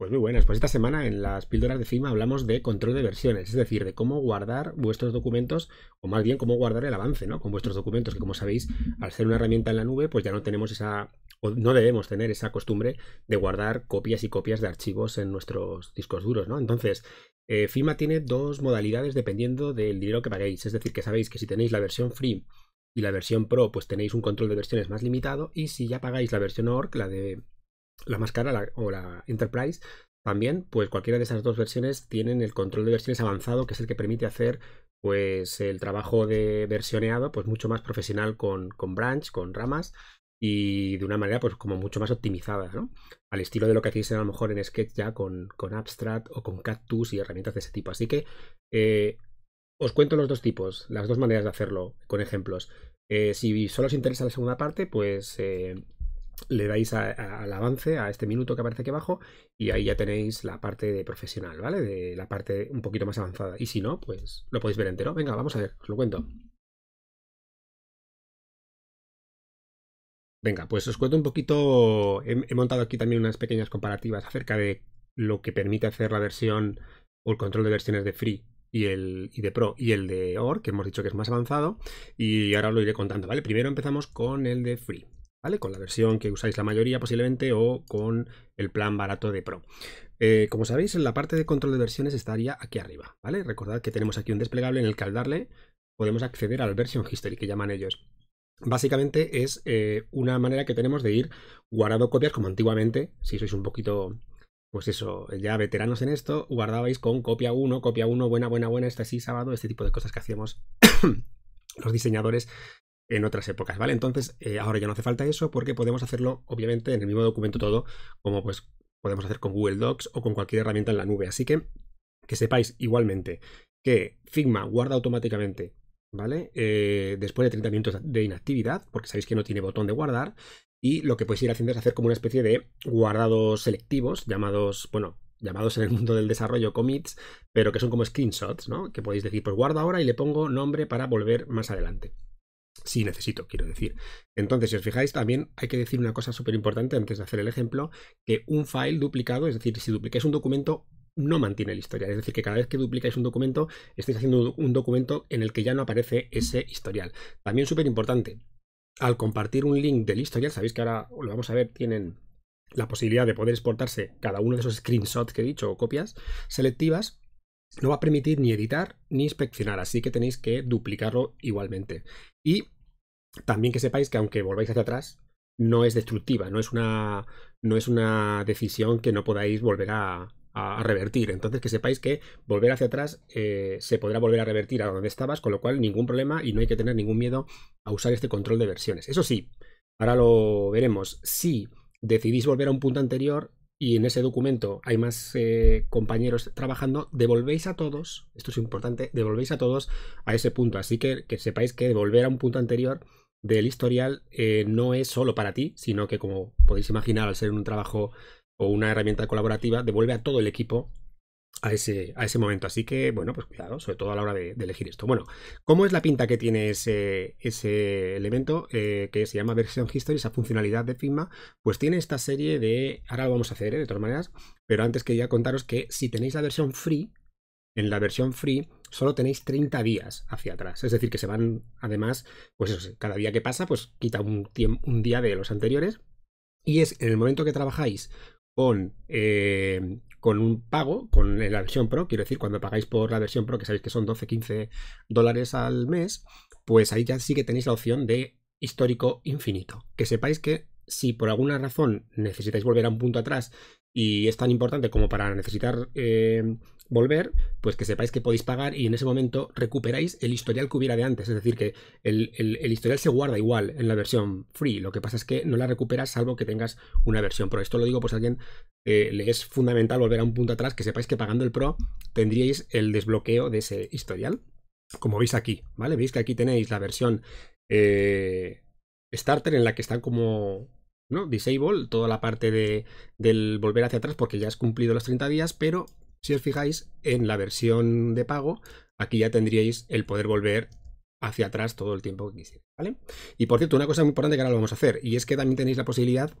Pues muy buenas, pues esta semana en las píldoras de FIMA hablamos de control de versiones, es decir, de cómo guardar vuestros documentos, o más bien cómo guardar el avance, ¿no? Con vuestros documentos, que como sabéis, al ser una herramienta en la nube, pues ya no tenemos esa, o no debemos tener esa costumbre de guardar copias y copias de archivos en nuestros discos duros, ¿no? Entonces, eh, FIMA tiene dos modalidades dependiendo del dinero que paguéis, es decir, que sabéis que si tenéis la versión free y la versión pro, pues tenéis un control de versiones más limitado, y si ya pagáis la versión org, la de la máscara o la Enterprise, también, pues cualquiera de esas dos versiones tienen el control de versiones avanzado, que es el que permite hacer pues el trabajo de versioneado, pues mucho más profesional con, branch, con ramas, y de una manera pues como mucho más optimizada, ¿no? Al estilo de lo que hacéis a lo mejor en Sketch ya con, Abstract o con Cactus y herramientas de ese tipo. Así que eh, os cuento los dos tipos, las dos maneras de hacerlo con ejemplos. Eh, si solo os interesa la segunda parte, pues eh, le dais al avance, a este minuto que aparece aquí abajo, y ahí ya tenéis la parte de profesional, ¿vale? De la parte un poquito más avanzada. Y si no, pues lo podéis ver entero. Venga, vamos a ver, os lo cuento. Venga, pues os cuento un poquito, he, montado aquí también unas pequeñas comparativas acerca de lo que permite hacer la versión o el control de versiones de Free y el y de Pro y el de OR, que hemos dicho que es más avanzado, y ahora os lo iré contando, ¿vale? Primero empezamos con el de Free. ¿vale? Con la versión que usáis la mayoría posiblemente o con el plan barato de Pro. Eh, como sabéis, en la parte de control de versiones estaría aquí arriba, ¿vale? Recordad que tenemos aquí un desplegable en el que al darle podemos acceder al version history que llaman ellos. Básicamente es eh, una manera que tenemos de ir guardando copias como antiguamente, si sois un poquito pues eso, ya veteranos en esto, guardabais con copia 1, copia 1, buena, buena, buena, esta sí, sábado, este tipo de cosas que hacíamos los diseñadores en otras épocas, ¿vale? Entonces, eh, ahora ya no hace falta eso porque podemos hacerlo, obviamente, en el mismo documento todo, como pues podemos hacer con Google Docs o con cualquier herramienta en la nube. Así que que sepáis igualmente que Figma guarda automáticamente, ¿vale? Eh, después de 30 minutos de inactividad, porque sabéis que no tiene botón de guardar. Y lo que podéis ir haciendo es hacer como una especie de guardados selectivos, llamados, bueno, llamados en el mundo del desarrollo commits, pero que son como screenshots, ¿no? Que podéis decir, pues guarda ahora y le pongo nombre para volver más adelante si necesito, quiero decir. Entonces, si os fijáis, también hay que decir una cosa súper importante antes de hacer el ejemplo, que un file duplicado, es decir, si duplicáis un documento, no mantiene el historial. Es decir, que cada vez que duplicáis un documento, estáis haciendo un documento en el que ya no aparece ese historial. También súper importante, al compartir un link del historial, sabéis que ahora lo vamos a ver, tienen la posibilidad de poder exportarse cada uno de esos screenshots que he dicho o copias selectivas, no va a permitir ni editar ni inspeccionar, así que tenéis que duplicarlo igualmente. Y también que sepáis que aunque volváis hacia atrás, no es destructiva, no es una, decisión que no podáis volver a, revertir. Entonces que sepáis que volver hacia atrás eh, se podrá volver a revertir a donde estabas, con lo cual ningún problema y no hay que tener ningún miedo a usar este control de versiones. Eso sí, ahora lo veremos. Si decidís volver a un punto anterior, y en ese documento hay más eh, compañeros trabajando, devolvéis a todos, esto es importante, devolvéis a todos a ese punto. Así que, que sepáis que devolver a un punto anterior del historial eh, no es solo para ti, sino que como podéis imaginar, al ser un trabajo o una herramienta colaborativa, devuelve a todo el equipo a ese, a ese momento. Así que, bueno, pues cuidado, sobre todo a la hora de, elegir esto. Bueno, ¿cómo es la pinta que tiene ese, ese elemento eh, que se llama Version History, esa funcionalidad de Figma? Pues tiene esta serie de, ahora lo vamos a hacer ¿eh? de todas maneras, pero antes que ya contaros que si tenéis la versión free, en la versión free solo tenéis 30 días hacia atrás. Es decir, que se van, además, pues eso, cada día que pasa, pues quita un, día de los anteriores. Y es en el momento que trabajáis con eh, con un pago, con la versión Pro, quiero decir, cuando pagáis por la versión Pro, que sabéis que son 12, 15 dólares al mes, pues ahí ya sí que tenéis la opción de histórico infinito. Que sepáis que si por alguna razón necesitáis volver a un punto atrás y es tan importante como para necesitar eh, volver, pues que sepáis que podéis pagar y en ese momento recuperáis el historial que hubiera de antes. Es decir, que el, historial se guarda igual en la versión free. Lo que pasa es que no la recuperas salvo que tengas una versión pro. Esto lo digo pues a alguien eh, le es fundamental volver a un punto atrás, que sepáis que pagando el pro tendríais el desbloqueo de ese historial. Como veis aquí, ¿vale? Veis que aquí tenéis la versión eh, starter en la que está como ¿no? Disable, toda la parte de, del volver hacia atrás porque ya has cumplido los 30 días, pero si os fijáis, en la versión de pago, aquí ya tendríais el poder volver hacia atrás todo el tiempo que quisiera. ¿vale? Y por cierto, una cosa muy importante que ahora lo vamos a hacer, y es que también tenéis la posibilidad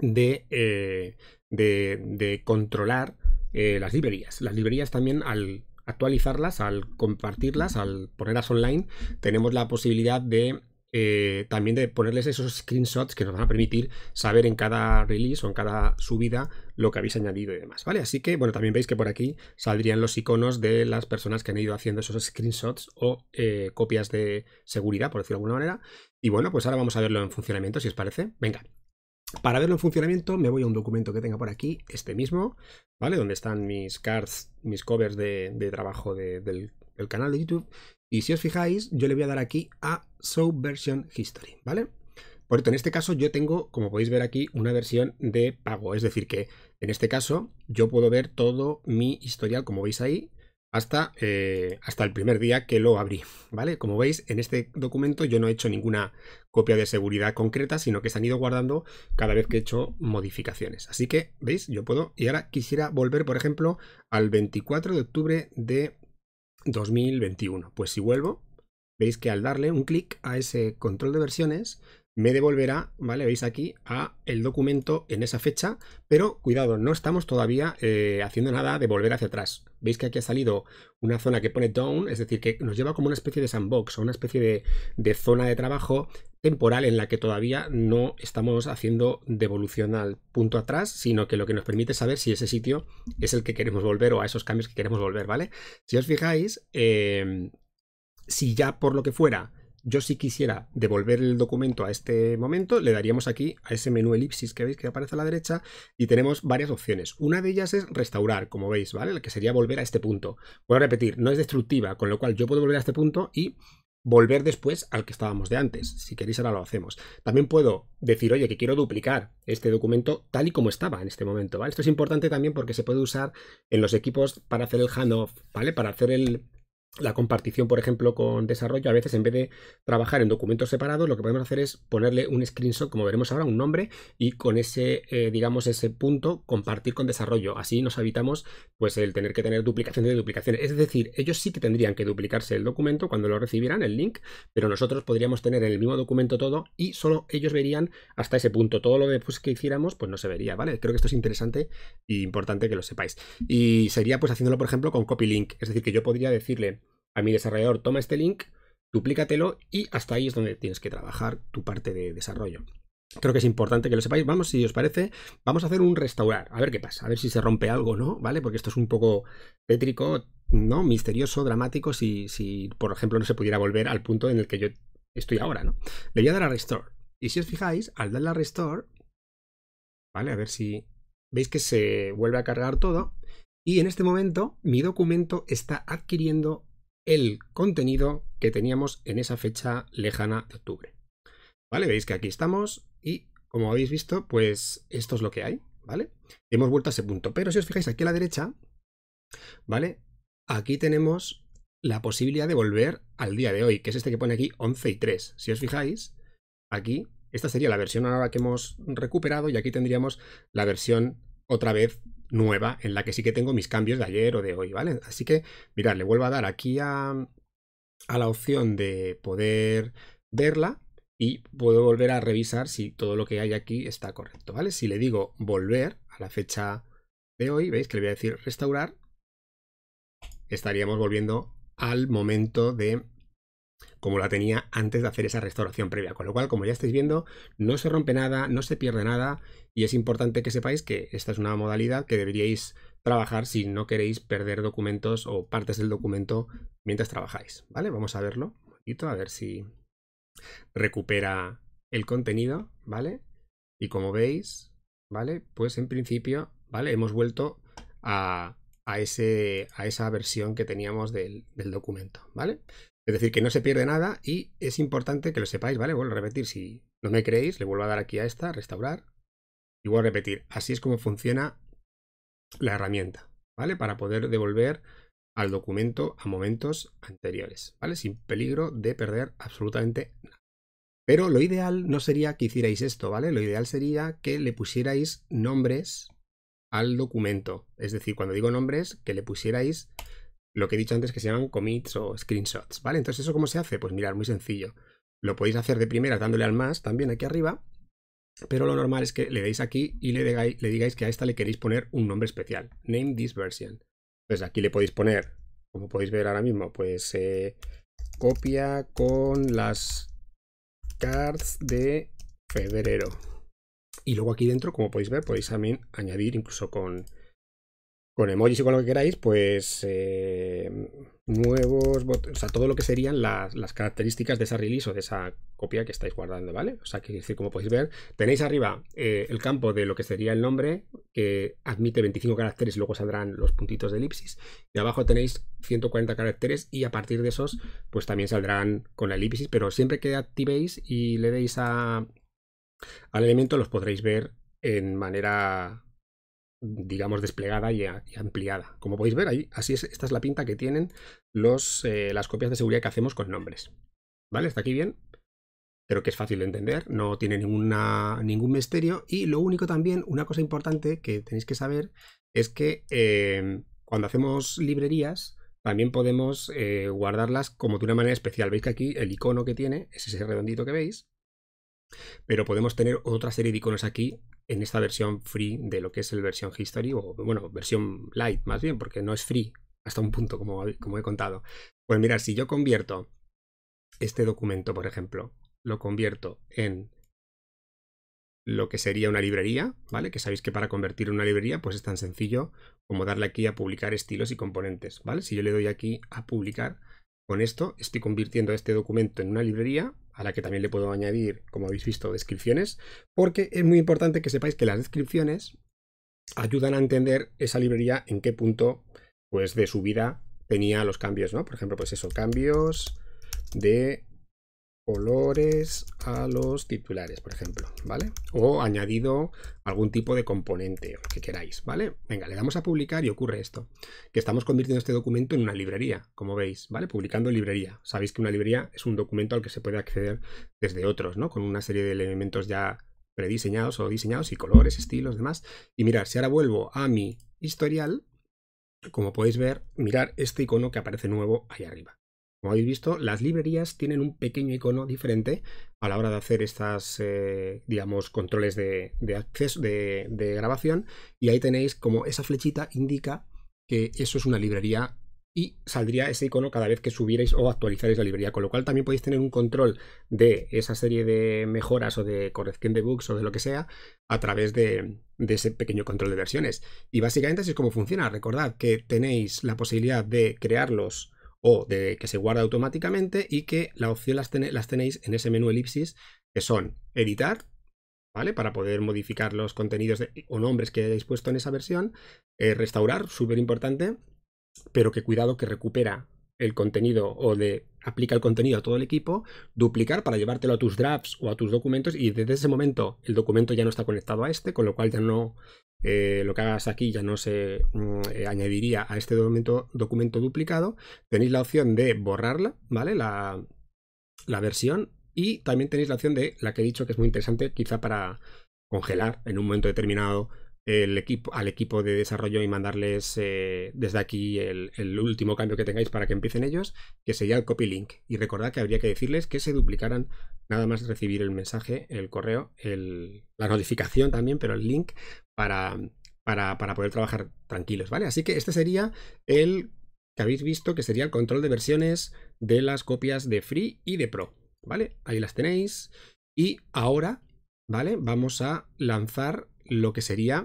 de, eh, controlar eh, las librerías. Las librerías también al actualizarlas, al compartirlas, al ponerlas online, tenemos la posibilidad de eh, también de ponerles esos screenshots que nos van a permitir saber en cada release o en cada subida lo que habéis añadido y demás, ¿vale? Así que, bueno, también veis que por aquí saldrían los iconos de las personas que han ido haciendo esos screenshots o eh, copias de seguridad, por decirlo de alguna manera. Y bueno, pues ahora vamos a verlo en funcionamiento, si os parece. Venga, para verlo en funcionamiento me voy a un documento que tenga por aquí, este mismo, ¿vale? Donde están mis cards, mis covers de, trabajo del, canal de YouTube. Y si os fijáis, yo le voy a dar aquí a Show Version History, ¿vale? Por esto, en este caso yo tengo, como podéis ver aquí, una versión de pago. Es decir, que en este caso yo puedo ver todo mi historial, como veis ahí, hasta, eh, hasta el primer día que lo abrí, ¿vale? Como veis, en este documento yo no he hecho ninguna copia de seguridad concreta, sino que se han ido guardando cada vez que he hecho modificaciones. Así que, ¿veis? Yo puedo... Y ahora quisiera volver, por ejemplo, al 24 de octubre de 2021. Pues si vuelvo, veis que al darle un clic a ese control de versiones, me devolverá, ¿vale? Veis aquí a el documento en esa fecha, pero cuidado, no estamos todavía eh, haciendo nada de volver hacia atrás. Veis que aquí ha salido una zona que pone down, es decir, que nos lleva como una especie de sandbox o una especie de, de zona de trabajo temporal en la que todavía no estamos haciendo devolución al punto atrás, sino que lo que nos permite saber si ese sitio es el que queremos volver o a esos cambios que queremos volver, ¿vale? Si os fijáis, eh, si ya por lo que fuera yo sí quisiera devolver el documento a este momento, le daríamos aquí a ese menú elipsis que veis que aparece a la derecha y tenemos varias opciones. Una de ellas es restaurar, como veis, ¿vale? el que sería volver a este punto. Voy a repetir, no es destructiva, con lo cual yo puedo volver a este punto y volver después al que estábamos de antes. Si queréis, ahora lo hacemos. También puedo decir, oye, que quiero duplicar este documento tal y como estaba en este momento. ¿vale? Esto es importante también porque se puede usar en los equipos para hacer el handoff, ¿vale? Para hacer el, la compartición, por ejemplo, con desarrollo, a veces en vez de trabajar en documentos separados, lo que podemos hacer es ponerle un screenshot, como veremos ahora, un nombre, y con ese, eh, digamos, ese punto compartir con desarrollo. Así nos evitamos, pues, el tener que tener duplicación de duplicaciones. Es decir, ellos sí que tendrían que duplicarse el documento cuando lo recibieran, el link, pero nosotros podríamos tener en el mismo documento todo y solo ellos verían hasta ese punto. Todo lo después que hiciéramos, pues no se vería, ¿vale? Creo que esto es interesante e importante que lo sepáis. Y sería, pues, haciéndolo, por ejemplo, con copy link. Es decir, que yo podría decirle a mi desarrollador, toma este link, duplícatelo y hasta ahí es donde tienes que trabajar tu parte de desarrollo. Creo que es importante que lo sepáis. Vamos, si os parece, vamos a hacer un restaurar, a ver qué pasa, a ver si se rompe algo, ¿no? ¿Vale? Porque esto es un poco tétrico, ¿no? Misterioso, dramático, si, si por ejemplo, no se pudiera volver al punto en el que yo estoy ahora, ¿no? Le voy a dar a restore. Y si os fijáis, al darle a restore, ¿vale? A ver si veis que se vuelve a cargar todo. Y en este momento mi documento está adquiriendo el contenido que teníamos en esa fecha lejana de octubre. ¿Vale? Veis que aquí estamos y como habéis visto, pues esto es lo que hay, ¿vale? Hemos vuelto a ese punto, pero si os fijáis aquí a la derecha, ¿vale? Aquí tenemos la posibilidad de volver al día de hoy, que es este que pone aquí 11 y 3. Si os fijáis, aquí, esta sería la versión ahora que hemos recuperado y aquí tendríamos la versión otra vez nueva en la que sí que tengo mis cambios de ayer o de hoy, ¿vale? Así que, mirad, le vuelvo a dar aquí a, a la opción de poder verla y puedo volver a revisar si todo lo que hay aquí está correcto, ¿vale? Si le digo volver a la fecha de hoy, veis que le voy a decir restaurar, estaríamos volviendo al momento de como la tenía antes de hacer esa restauración previa. Con lo cual, como ya estáis viendo, no se rompe nada, no se pierde nada y es importante que sepáis que esta es una modalidad que deberíais trabajar si no queréis perder documentos o partes del documento mientras trabajáis. ¿Vale? Vamos a verlo un poquito, a ver si recupera el contenido, ¿vale? Y como veis, ¿vale? Pues en principio, ¿vale? Hemos vuelto a, ese, a esa versión que teníamos del, del documento, ¿vale? Es decir, que no se pierde nada y es importante que lo sepáis, ¿vale? Vuelvo a repetir, si no me creéis, le vuelvo a dar aquí a esta, restaurar, y vuelvo a repetir. Así es como funciona la herramienta, ¿vale? Para poder devolver al documento a momentos anteriores, ¿vale? Sin peligro de perder absolutamente nada. Pero lo ideal no sería que hicierais esto, ¿vale? Lo ideal sería que le pusierais nombres al documento. Es decir, cuando digo nombres, que le pusierais lo que he dicho antes que se llaman commits o screenshots, ¿vale? Entonces, ¿eso cómo se hace? Pues mirar, muy sencillo. Lo podéis hacer de primera dándole al más también aquí arriba, pero lo normal es que le deis aquí y le, digáis que a esta le queréis poner un nombre especial, name this version. pues aquí le podéis poner, como podéis ver ahora mismo, pues eh, copia con las cards de febrero. Y luego aquí dentro, como podéis ver, podéis también añadir incluso con con emojis y con lo que queráis, pues eh, nuevos, o sea, todo lo que serían las, características de esa release o de esa copia que estáis guardando, ¿vale? O sea, que decir, como podéis ver, tenéis arriba eh, el campo de lo que sería el nombre, que admite 25 caracteres y luego saldrán los puntitos de elipsis, y abajo tenéis 140 caracteres y a partir de esos, pues también saldrán con la elipsis, pero siempre que activéis y le deis a, al elemento los podréis ver en manera digamos, desplegada y, ampliada. Como podéis ver ahí, así es, esta es la pinta que tienen los, eh, las copias de seguridad que hacemos con nombres. ¿Vale? está aquí bien. Pero que es fácil de entender, no tiene ninguna, ningún misterio. Y lo único también, una cosa importante que tenéis que saber, es que eh, cuando hacemos librerías, también podemos eh, guardarlas como de una manera especial. Veis que aquí el icono que tiene es ese redondito que veis, pero podemos tener otra serie de iconos aquí en esta versión free de lo que es el versión history, o bueno, versión light más bien, porque no es free hasta un punto, como, como he contado. Pues mirar, si yo convierto este documento, por ejemplo, lo convierto en lo que sería una librería, ¿vale? Que sabéis que para convertir una librería, pues es tan sencillo como darle aquí a publicar estilos y componentes, ¿vale? Si yo le doy aquí a publicar, con esto estoy convirtiendo este documento en una librería a la que también le puedo añadir, como habéis visto, descripciones, porque es muy importante que sepáis que las descripciones ayudan a entender esa librería en qué punto pues, de su vida tenía los cambios, ¿no? Por ejemplo, pues eso, cambios de colores a los titulares, por ejemplo, ¿vale? O añadido algún tipo de componente que queráis, ¿vale? Venga, le damos a publicar y ocurre esto, que estamos convirtiendo este documento en una librería, como veis, ¿vale? Publicando librería. Sabéis que una librería es un documento al que se puede acceder desde otros, ¿no? Con una serie de elementos ya prediseñados o diseñados y colores, estilos, demás. Y mirar, si ahora vuelvo a mi historial, como podéis ver, mirar este icono que aparece nuevo ahí arriba. Como habéis visto, las librerías tienen un pequeño icono diferente a la hora de hacer estas, eh, digamos, controles de, acceso, de, grabación. Y ahí tenéis como esa flechita indica que eso es una librería y saldría ese icono cada vez que subierais o actualizarais la librería. Con lo cual también podéis tener un control de esa serie de mejoras o de corrección de bugs o de lo que sea a través de, de ese pequeño control de versiones. Y básicamente así es como funciona. Recordad que tenéis la posibilidad de crearlos o de que se guarda automáticamente y que la opción las, tenéis en ese menú elipsis que son editar, ¿vale? Para poder modificar los contenidos o nombres que hayáis puesto en esa versión, eh, restaurar, súper importante, pero que cuidado que recupera el contenido o de aplica el contenido a todo el equipo, duplicar para llevártelo a tus drafts o a tus documentos y desde ese momento el documento ya no está conectado a este, con lo cual ya no eh, lo que hagas aquí ya no se mm, eh, añadiría a este documento, documento duplicado. Tenéis la opción de borrarla, ¿vale? La, la versión y también tenéis la opción de la que he dicho que es muy interesante quizá para congelar en un momento determinado equipo, al equipo de desarrollo y mandarles eh, desde aquí el, último cambio que tengáis para que empiecen ellos, que sería el copy link. Y recordad que habría que decirles que se duplicaran nada más recibir el mensaje, el correo, el, la notificación también, pero el link para, para, para poder trabajar tranquilos, ¿vale? Así que este sería el que habéis visto que sería el control de versiones de las copias de Free y de Pro, ¿vale? Ahí las tenéis. Y ahora, ¿vale? Vamos a lanzar lo que sería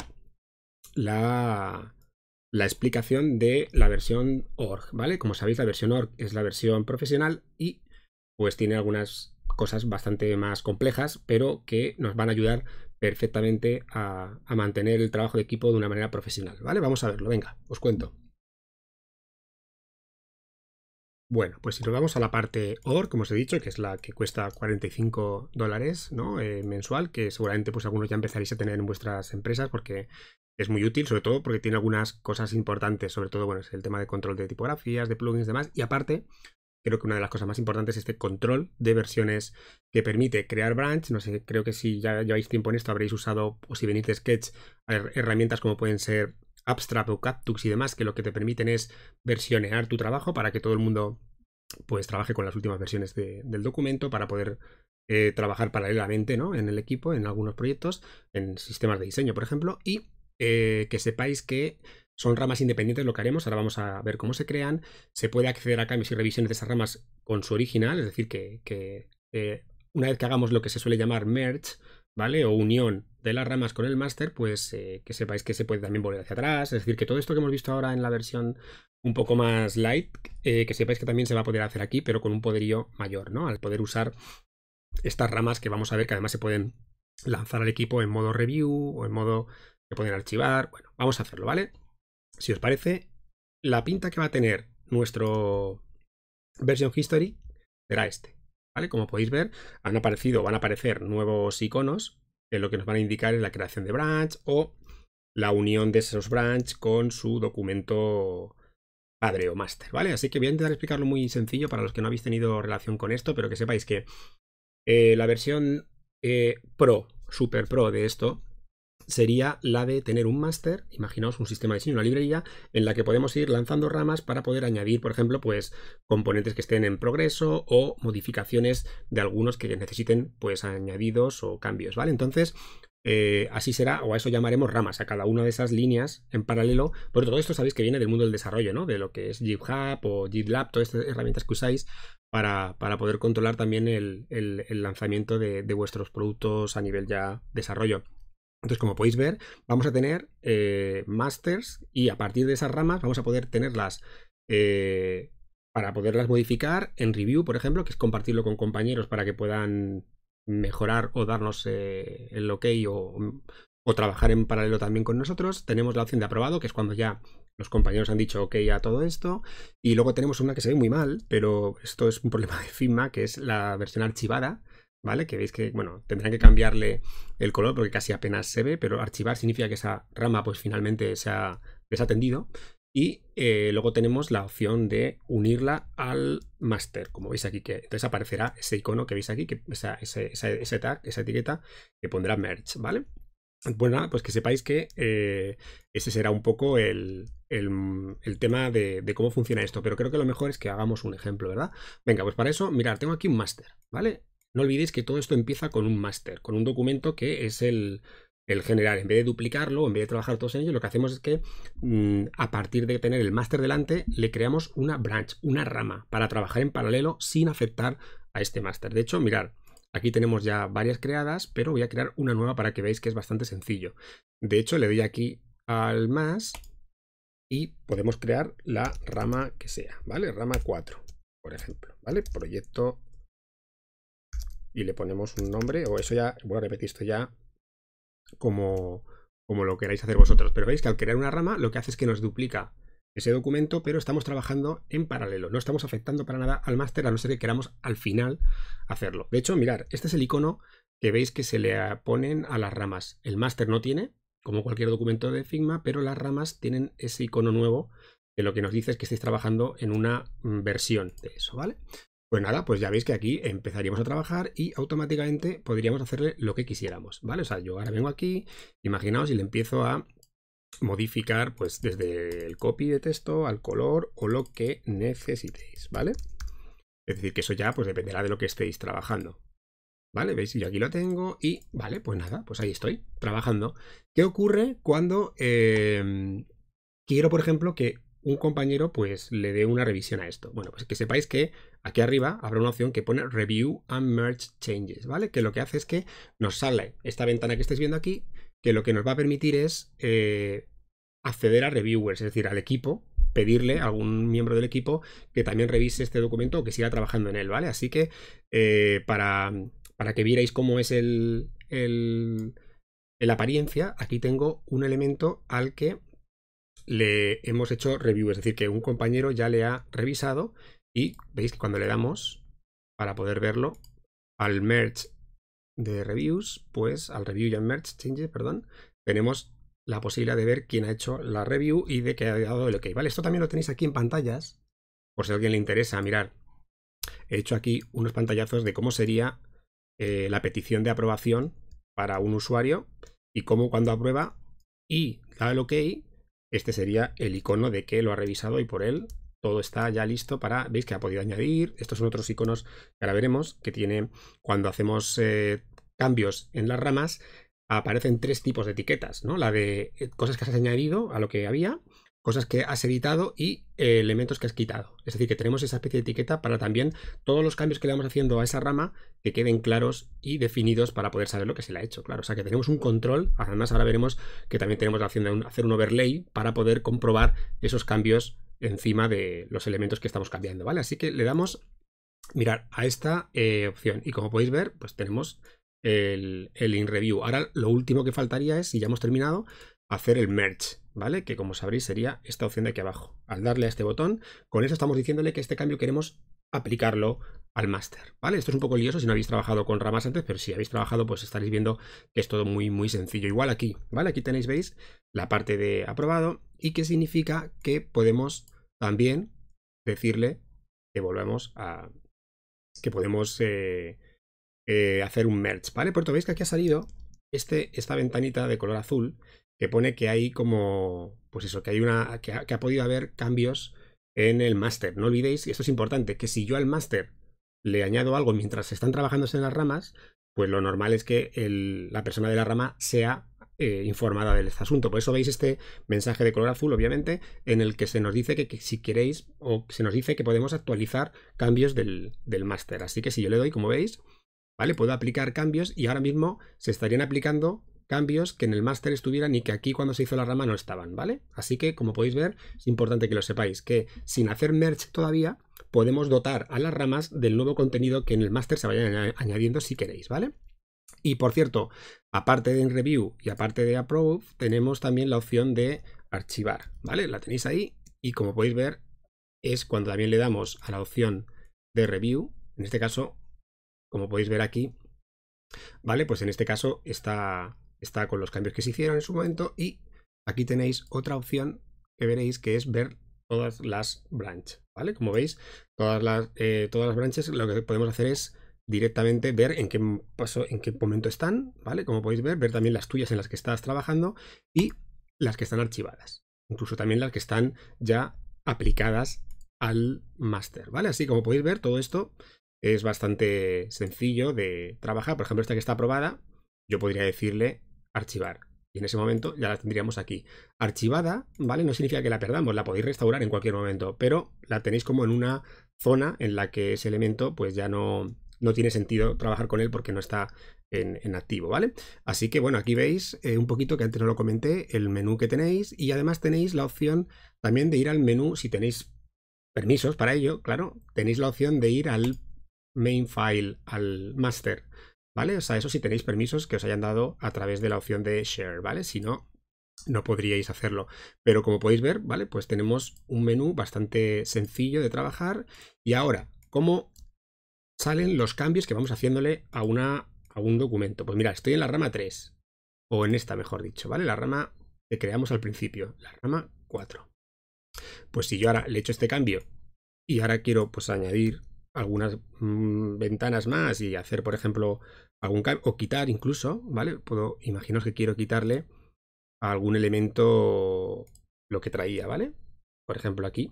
la, explicación de la versión org, ¿vale? Como sabéis, la versión org es la versión profesional y pues tiene algunas cosas bastante más complejas, pero que nos van a ayudar perfectamente a, mantener el trabajo de equipo de una manera profesional, ¿vale? Vamos a verlo, venga, os cuento. Bueno, pues si nos vamos a la parte org, como os he dicho, que es la que cuesta 45 dólares ¿no? Eh, mensual, que seguramente pues algunos ya empezaréis a tener en vuestras empresas porque es muy útil, sobre todo porque tiene algunas cosas importantes, sobre todo, bueno, es el tema de control de tipografías, de plugins demás. Y aparte, creo que una de las cosas más importantes es este control de versiones que permite crear branch. No sé, creo que si ya lleváis tiempo en esto habréis usado, o si venís de Sketch, herramientas como pueden ser Abstract o Captux y demás, que lo que te permiten es versionear tu trabajo para que todo el mundo pues trabaje con las últimas versiones del documento para poder eh, trabajar paralelamente ¿no? en el equipo, en algunos proyectos, en sistemas de diseño, por ejemplo, y eh, que sepáis que son ramas independientes lo que haremos, ahora vamos a ver cómo se crean, se puede acceder a cambios y revisiones de esas ramas con su original, es decir, que, que eh, una vez que hagamos lo que se suele llamar merge, ¿vale? O unión de las ramas con el master, pues eh, que sepáis que se puede también volver hacia atrás, es decir, que todo esto que hemos visto ahora en la versión un poco más light, que sepáis que también se va a poder hacer aquí, pero con un poderío mayor, ¿no? Al poder usar estas ramas que vamos a ver que además se pueden lanzar al equipo en modo review o en modo pueden archivar. Bueno, vamos a hacerlo, ¿vale? Si os parece, la pinta que va a tener nuestro version history será este. ¿Vale? Como podéis ver, han aparecido, van a aparecer nuevos iconos en lo que nos van a indicar es la creación de branch o la unión de esos branch con su documento padre o master, ¿vale? Así que voy a intentar explicarlo muy sencillo para los que no habéis tenido relación con esto, pero que sepáis que eh, la versión eh, Pro, Super Pro de esto, sería la de tener un máster, imaginaos un sistema de diseño, una librería en la que podemos ir lanzando ramas para poder añadir, por ejemplo, pues componentes que estén en progreso o modificaciones de algunos que necesiten pues añadidos o cambios, ¿vale? Entonces, eh, así será, o a eso llamaremos ramas, a cada una de esas líneas en paralelo. por todo esto sabéis que viene del mundo del desarrollo, ¿no? De lo que es GitHub o GitLab, todas estas herramientas que usáis para, poder controlar también el, lanzamiento de, de, vuestros productos a nivel ya desarrollo. Entonces, como podéis ver, vamos a tener eh, masters y a partir de esas ramas vamos a poder tenerlas eh, para poderlas modificar en review, por ejemplo, que es compartirlo con compañeros para que puedan mejorar o darnos eh, el ok o, o trabajar en paralelo también con nosotros. Tenemos la opción de aprobado, que es cuando ya los compañeros han dicho ok a todo esto. Y luego tenemos una que se ve muy mal, pero esto es un problema de FIMA, que es la versión archivada, ¿vale? Que veis que, bueno, tendrán que cambiarle el color porque casi apenas se ve, pero archivar significa que esa rama pues finalmente se ha desatendido. Y eh, luego tenemos la opción de unirla al master, como veis aquí, que entonces aparecerá ese icono que veis aquí, que esa, esa etiqueta que pondrá merge, ¿vale? bueno pues nada, pues que sepáis que eh, ese será un poco el, tema de, cómo funciona esto, pero creo que lo mejor es que hagamos un ejemplo, ¿verdad? Venga, pues para eso, mirar, tengo aquí un master, ¿vale? No olvidéis que todo esto empieza con un máster, con un documento que es el, el En vez de duplicarlo, en vez de trabajar todos en ello, lo que hacemos es que mm, a partir de tener el máster delante, le creamos una branch, una rama, para trabajar en paralelo sin afectar a este máster. De hecho, mirar, aquí tenemos ya varias creadas, pero voy a crear una nueva para que veáis que es bastante sencillo. De hecho, le doy aquí al más y podemos crear la rama que sea, ¿vale? Rama 4, por ejemplo, ¿vale? Proyecto y le ponemos un nombre, o eso ya, bueno, repetí esto ya como, como lo queráis hacer vosotros. Pero veis que al crear una rama lo que hace es que nos duplica ese documento, pero estamos trabajando en paralelo. No estamos afectando para nada al máster, a no ser que queramos al final hacerlo. De hecho, mirar, este es el icono que veis que se le ponen a las ramas. El máster no tiene, como cualquier documento de Figma, pero las ramas tienen ese icono nuevo que lo que nos dice es que estáis trabajando en una mm, versión de eso, ¿vale? Pues nada, pues ya veis que aquí empezaríamos a trabajar y automáticamente podríamos hacerle lo que quisiéramos, ¿vale? O sea, yo ahora vengo aquí, imaginaos y le empiezo a modificar pues desde el copy de texto al color o lo que necesitéis, ¿vale? Es decir, que eso ya pues dependerá de lo que estéis trabajando. ¿Vale? ¿Veis? Yo aquí lo tengo y, vale, pues nada, pues ahí estoy, trabajando. ¿Qué ocurre cuando em, quiero, por ejemplo, que un compañero pues le dé una revisión a esto? Bueno, pues que sepáis que aquí arriba habrá una opción que pone Review and Merge Changes, ¿vale? Que lo que hace es que nos sale esta ventana que estáis viendo aquí, que lo que nos va a permitir es eh, acceder a reviewers, es decir, al equipo, pedirle a algún miembro del equipo que también revise este documento o que siga trabajando en él, ¿vale? Así que eh, para, que vierais cómo es el, el apariencia, aquí tengo un elemento al que le hemos hecho review, es decir, que un compañero ya le ha revisado y veis que cuando le damos, para poder verlo, al merge de reviews, pues al review y al merge changes, perdón, tenemos la posibilidad de ver quién ha hecho la review y de que ha dado el ok. Vale, esto también lo tenéis aquí en pantallas, por si a alguien le interesa, mirar. He hecho aquí unos pantallazos de cómo sería eh, la petición de aprobación para un usuario y cómo cuando aprueba y da el ok, este sería el icono de que lo ha revisado y por él todo está ya listo para, veis que ha podido añadir, estos son otros iconos que ahora veremos, que tiene cuando hacemos eh, cambios en las ramas, aparecen tres tipos de etiquetas, ¿no? La de eh, cosas que has añadido a lo que había, cosas que has editado y eh, elementos que has quitado. Es decir, que tenemos esa especie de etiqueta para también todos los cambios que le vamos haciendo a esa rama que queden claros y definidos para poder saber lo que se le ha hecho. Claro, o sea que tenemos un control. Además, ahora veremos que también tenemos la opción de hacer un overlay para poder comprobar esos cambios encima de los elementos que estamos cambiando, ¿vale? Así que le damos, mirar a esta eh, opción y como podéis ver, pues tenemos el, el in review. Ahora lo último que faltaría es, si ya hemos terminado, hacer el merge, ¿vale? Que como sabréis sería esta opción de aquí abajo. Al darle a este botón, con eso estamos diciéndole que este cambio queremos aplicarlo al máster, ¿vale? Esto es un poco lioso si no habéis trabajado con ramas antes, pero si habéis trabajado, pues estaréis viendo que es todo muy, muy sencillo. Igual aquí, ¿vale? Aquí tenéis, veis, la parte de aprobado y que significa que podemos también decirle que volvemos a... que podemos eh, eh, hacer un merge, ¿vale? Por veis que aquí ha salido este, esta ventanita de color azul que pone que hay como... pues eso, que hay una... que ha, podido haber cambios en el máster. No olvidéis, y esto es importante, que si yo al máster le añado algo mientras están trabajándose en las ramas, pues lo normal es que la persona de la rama sea eh, informada del asunto. Por eso veis este mensaje de color azul, obviamente, en el que se nos dice que, si queréis, o se nos dice que podemos actualizar cambios del, del máster. Así que si yo le doy, como veis, ¿vale? Puedo aplicar cambios y ahora mismo se estarían aplicando cambios que en el máster estuvieran y que aquí cuando se hizo la rama no estaban, ¿vale? Así que, como podéis ver, es importante que lo sepáis, que sin hacer merge todavía, podemos dotar a las ramas del nuevo contenido que en el máster se vayan añadiendo si queréis, ¿vale? Y por cierto, aparte de en review y aparte de approve, tenemos también la opción de archivar, ¿vale? La tenéis ahí y como podéis ver es cuando también le damos a la opción de review, en este caso, como podéis ver aquí, ¿vale? Pues en este caso está, está con los cambios que se hicieron en su momento y aquí tenéis otra opción que veréis que es ver todas las branches, ¿vale? Como veis, todas las, eh, todas las branches lo que podemos hacer es directamente ver en qué paso, en qué momento están, ¿vale? Como podéis ver, ver también las tuyas en las que estás trabajando y las que están archivadas, incluso también las que están ya aplicadas al máster, ¿vale? Así como podéis ver, todo esto es bastante sencillo de trabajar. Por ejemplo, esta que está aprobada, yo podría decirle archivar. Y en ese momento ya la tendríamos aquí. Archivada, ¿vale? No significa que la perdamos, la podéis restaurar en cualquier momento, pero la tenéis como en una zona en la que ese elemento pues ya no, no tiene sentido trabajar con él porque no está en, activo, ¿vale? Así que bueno, aquí veis eh, un poquito que antes no lo comenté, el menú que tenéis y además tenéis la opción también de ir al menú, si tenéis permisos para ello, claro, tenéis la opción de ir al main file, al master, ¿vale? O sea, eso si tenéis permisos que os hayan dado a través de la opción de share, ¿vale? Si no, no podríais hacerlo. Pero como podéis ver, ¿vale? Pues tenemos un menú bastante sencillo de trabajar. Y ahora, ¿cómo salen los cambios que vamos haciéndole a, una, a un documento. Pues mira, estoy en la rama 3, o en esta, mejor dicho, ¿vale? La rama que creamos al principio, la rama 4. Pues si yo ahora le echo este cambio y ahora quiero pues añadir algunas mm, ventanas más y hacer, por ejemplo, algún cambio, o quitar incluso, ¿vale? Puedo, imagino que quiero quitarle a algún elemento lo que traía, ¿vale? Por ejemplo, aquí.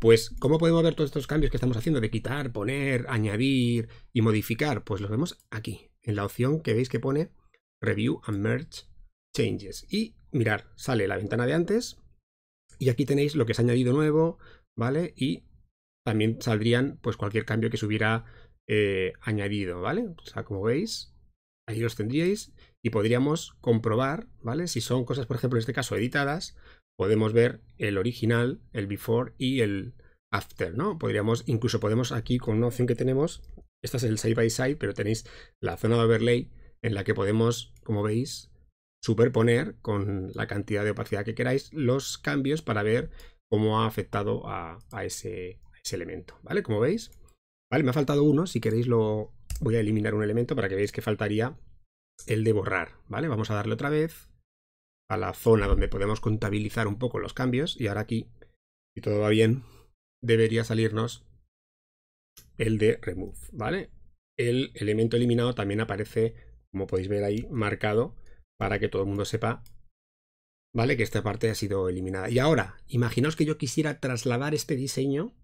Pues, ¿cómo podemos ver todos estos cambios que estamos haciendo de quitar, poner, añadir y modificar? Pues los vemos aquí, en la opción que veis que pone Review and Merge Changes. Y mirar, sale la ventana de antes y aquí tenéis lo que se ha añadido nuevo, ¿vale? Y también saldrían pues cualquier cambio que se hubiera eh, añadido, ¿vale? O sea, como veis, ahí los tendríais y podríamos comprobar, ¿vale? Si son cosas, por ejemplo, en este caso, editadas, podemos ver el original, el before y el after, ¿no? Podríamos, incluso podemos aquí con una opción que tenemos, esta es el side by side, pero tenéis la zona de overlay en la que podemos, como veis, superponer con la cantidad de opacidad que queráis los cambios para ver cómo ha afectado a, ese, ese, elemento, ¿vale? Como veis, ¿vale? Me ha faltado uno, si queréis lo voy a eliminar un elemento para que veáis que faltaría el de borrar, ¿vale? Vamos a darle otra vez, a la zona donde podemos contabilizar un poco los cambios y ahora aquí, si todo va bien, debería salirnos el de remove, ¿vale? El elemento eliminado también aparece, como podéis ver ahí, marcado para que todo el mundo sepa, ¿vale? Que esta parte ha sido eliminada. Y ahora, imaginaos que yo quisiera trasladar este diseño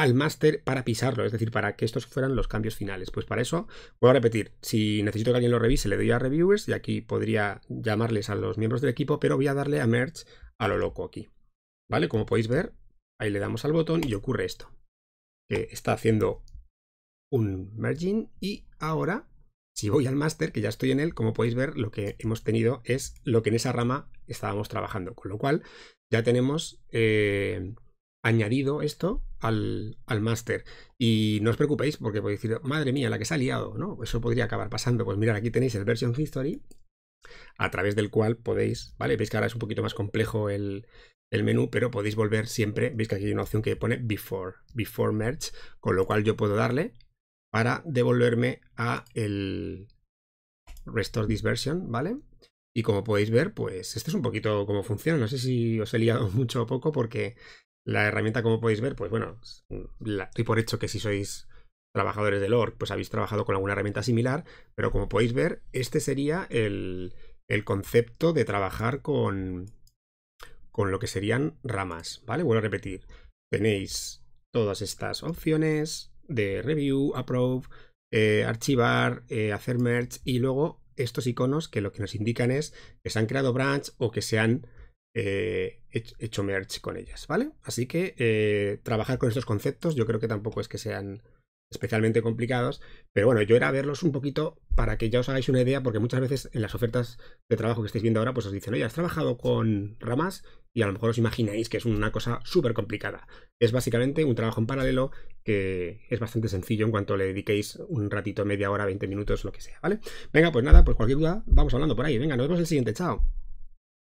al máster para pisarlo, es decir, para que estos fueran los cambios finales. Pues para eso, voy a repetir, si necesito que alguien lo revise, le doy a reviewers y aquí podría llamarles a los miembros del equipo, pero voy a darle a merge a lo loco aquí. ¿Vale? Como podéis ver, ahí le damos al botón y ocurre esto, que está haciendo un merging y ahora si voy al máster, que ya estoy en él, como podéis ver, lo que hemos tenido es lo que en esa rama estábamos trabajando. Con lo cual, ya tenemos eh, añadido esto al, al máster. Y no os preocupéis porque podéis decir, madre mía, la que se ha liado, ¿no? Eso podría acabar pasando. Pues mirad, aquí tenéis el version history a través del cual podéis, ¿vale? Veis que ahora es un poquito más complejo el, el menú, pero podéis volver siempre, veis que aquí hay una opción que pone before, before merge, con lo cual yo puedo darle para devolverme a el restore this version, ¿vale? Y como podéis ver, pues esto es un poquito como funciona. No sé si os he liado mucho o poco porque la herramienta, como podéis ver, pues bueno, estoy por hecho que si sois trabajadores del org, pues habéis trabajado con alguna herramienta similar, pero como podéis ver, este sería el, concepto de trabajar con, con lo que serían ramas, ¿vale? Vuelvo a repetir, tenéis todas estas opciones de review, approve, eh, archivar, eh, hacer merge y luego estos iconos que lo que nos indican es que se han creado branch o que se han eh, he hecho merge con ellas, ¿vale? Así que eh, trabajar con estos conceptos yo creo que tampoco es que sean especialmente complicados, pero bueno, yo era verlos un poquito para que ya os hagáis una idea, porque muchas veces en las ofertas de trabajo que estáis viendo ahora, pues os dicen, oye, has trabajado con ramas y a lo mejor os imagináis que es una cosa súper complicada. Es básicamente un trabajo en paralelo que es bastante sencillo en cuanto le dediquéis un ratito, media hora, 20 minutos, lo que sea, ¿vale? Venga, pues nada, pues cualquier duda, vamos hablando por ahí. Venga, nos vemos el siguiente, chao.